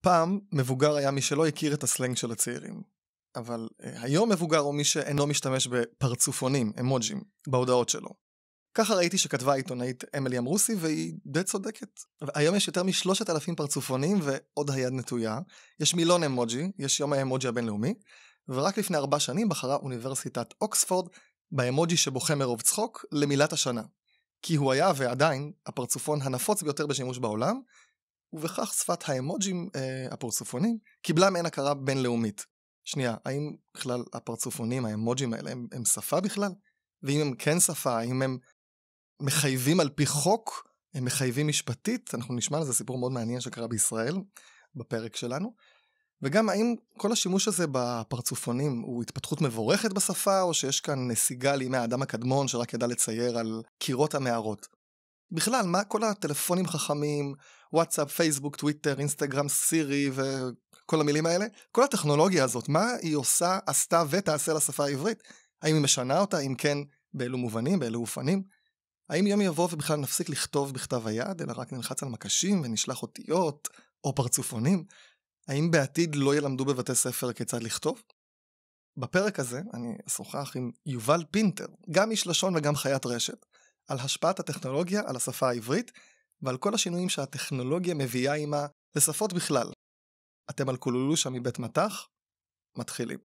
פעם מבוגר היה מי שלא הכיר את הסלנג של הצעירים, אבל אה, היום מבוגר הוא מי שאינו משתמש בפרצופונים, אמוג'ים, בהודעות שלו. ככה ראיתי שכתבה העיתונאית אמילי אמרוסי, והיא די צודקת. היום יש יותר משלושת אלפים פרצופונים ועוד היד נטויה, יש מילון אמוג'י, יש יום האמוג'י הבינלאומי, ורק לפני ארבע שנים בחרה אוניברסיטת אוקספורד באמוג'י שבוכה מרוב צחוק למילת השנה. כי הוא היה ועדיין הפרצופון הנפוץ ביותר בשימוש בעולם, ובכך שפת האמוג'ים אה, הפרצופונים קיבלה מעין הכרה בינלאומית. שנייה, האם בכלל הפרצופונים, האמוג'ים האלה, הם, הם שפה בכלל? ואם הם כן שפה, האם הם מחייבים על פי חוק, הם מחייבים משפטית? אנחנו נשמע על זה סיפור מאוד מעניין שקרה בישראל, בפרק שלנו. וגם האם כל השימוש הזה בפרצופונים הוא התפתחות מבורכת בשפה, או שיש כאן נסיגה לימי האדם הקדמון שרק ידע לצייר על קירות המערות? בכלל, מה כל הטלפונים חכמים, וואטסאפ, פייסבוק, טוויטר, אינסטגרם, סירי וכל המילים האלה? כל הטכנולוגיה הזאת, מה היא עושה, עשתה ותעשה לשפה העברית? האם היא משנה אותה? אם כן, באילו מובנים, באילו אופנים? האם יום יבוא ובכלל נפסיק לכתוב בכתב היד, אלא רק נלחץ על מקשים ונשלח אותיות או פרצופונים? האם בעתיד לא ילמדו בבתי ספר כיצד לכתוב? בפרק הזה אני אשוחח עם יובל פינטר, גם איש לשון וגם חיית רשת, על השפעת הטכנולוגיה על השפה העברית ועל כל השינויים שהטכנולוגיה מביאה עימה לשפות בכלל. אתם על קולולושה מבית מטח? מתחילים.